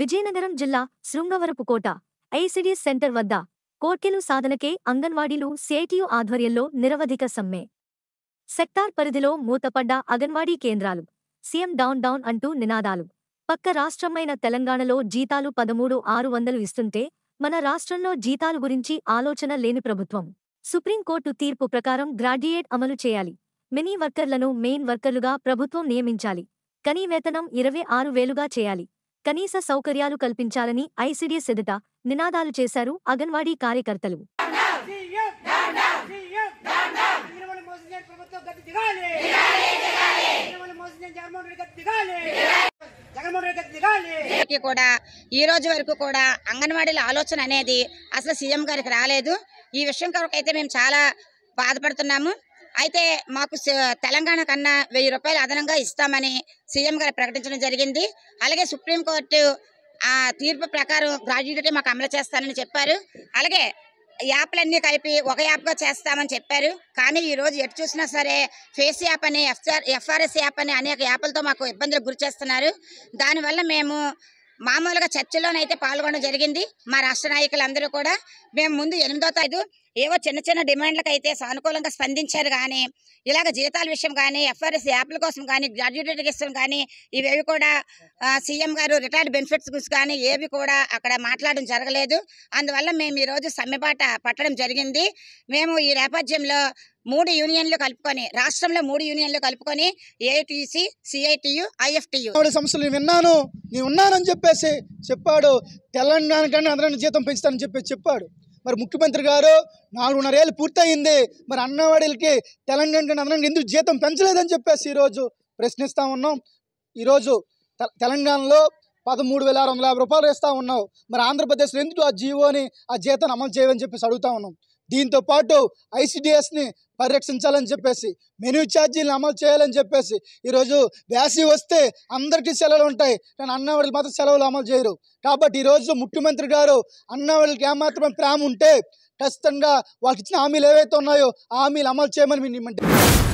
విజయనగరం జిల్లా శృంగవరపు కోట ICDS centre వద్ద కోర్కెలు సాధనకే అంగన్వాడీలు సేటియు ఆధ్వర్యంలో నిరవధిక సమ్మె సెక్టార్ పరిధిలో మూతపడ్డ అంగన్వాడీ కేంద్రాలు సీఎం డౌన్ డౌన్ అంటూ నినాదాలు పక్క రాష్ట్రమైన తెలంగాణలో జీతాలు పదమూడు ఆరు వందలు ఇస్తుంటే మన రాష్ట్రంలో జీతాలు గురించి ఆలోచన లేని ప్రభుత్వం సుప్రీంకోర్టు తీర్పు ప్రకారం గ్రాడ్యుయేట్ అమలు చేయాలి మినీ వర్కర్లను మెయిన్ వర్కర్లుగా ప్రభుత్వం నియమించాలి కనీ వేతనం ఇరవై ఆరు వేలుగా చేయాలి కనీస సౌకర్యాలు కల్పించాలని ఐసీడీఎస్ ఎదుట నినాదాలు చేశారు అంగన్వాడీ కార్యకర్తలు కూడా ఈ రోజు వరకు కూడా అంగన్వాడీల ఆలోచన అనేది అసలు సీఎం గారికి రాలేదు ఈ విషయం కొరకు అయితే మేము చాలా బాధపడుతున్నాము అయితే మాకు తెలంగాణ కన్నా వెయ్యి రూపాయలు అదనంగా ఇస్తామని సీఎం గారు ప్రకటించడం జరిగింది అలాగే సుప్రీంకోర్టు ఆ తీర్పు ప్రకారం గ్రాడ్యుయేటీ మాకు అమలు చేస్తానని చెప్పారు అలాగే యాప్లన్నీ కలిపి ఒక యాప్గా చేస్తామని చెప్పారు కానీ ఈరోజు ఎటు చూసినా సరే ఫేస్ యాప్ అని ఎఫ్ఆర్ఎస్ యాప్ అని అనేక యాప్లతో మాకు ఇబ్బందులు గురి చేస్తున్నారు దానివల్ల మేము మామూలుగా చర్చలోనైతే పాల్గొనడం జరిగింది మా రాష్ట్ర నాయకులందరూ కూడా మేము ముందు ఎనిమిదో తారీఖు ఏవో చిన్న చిన్న డిమాండ్లకు అయితే సానుకూలంగా స్పందించారు కానీ ఇలాగ జీతాల విషయం కానీ ఎఫ్ఆర్ఎస్ యాప్ల కోసం కానీ గ్రాడ్యుయేట్ ఇష్టం కానీ ఇవేవి కూడా సీఎం గారు రిటైర్డ్ బెనిఫిట్స్ గురించి కానీ ఏవి కూడా అక్కడ మాట్లాడడం జరగలేదు అందువల్ల మేము ఈరోజు సమ్మెపాట పట్టడం జరిగింది మేము ఈ నేపథ్యంలో మూడు యూనియన్లు కలుపుకొని రాష్ట్రంలో మూడు యూనియన్లు కలుపుకొని ఏఐటీసీ సిఐటియు ఐఎఫ్టియు మూడు సంస్థలు విన్నాను నేను ఉన్నానని చెప్పేసి చెప్పాడు తెలంగాణ కంటే అందరం జీతం పెంచుతానని చెప్పేసి చెప్పాడు మరి ముఖ్యమంత్రి గారు నాలుగున్నరేళ్ళు పూర్తయింది మరి అన్నవాడీలకి తెలంగాణ కన్నా అందరం ఎందుకు జీతం పెంచలేదని చెప్పేసి ఈరోజు ప్రశ్నిస్తూ ఉన్నాం ఈరోజు తెలంగాణలో పదమూడు వేల ఆరు వందల యాభై రూపాయలు వేస్తూ ఉన్నావు మరి ఆంధ్రప్రదేశ్లో ఎందుకు ఆ జీవోని ఆ జీతాన్ని అమలు చేయమని చెప్పేసి అడుగుతా ఉన్నాం దీంతో పాటు ఐసిడిఎస్ని పరిరక్షించాలని చెప్పేసి మెనూ ఛార్జీలను అమలు చేయాలని చెప్పేసి ఈరోజు వ్యాసి వస్తే అందరికీ సెలవులు ఉంటాయి కానీ అన్నవాళ్ళకి మాత్రం సెలవులు అమలు చేయరు కాబట్టి ఈరోజు ముఖ్యమంత్రి గారు అన్నవాళ్ళకి ఏమాత్రం ప్రేమ ఉంటే ఖచ్చితంగా వాళ్ళకి ఇచ్చిన హామీలు ఏవైతే ఉన్నాయో ఆ హామీలు అమలు చేయమని మేము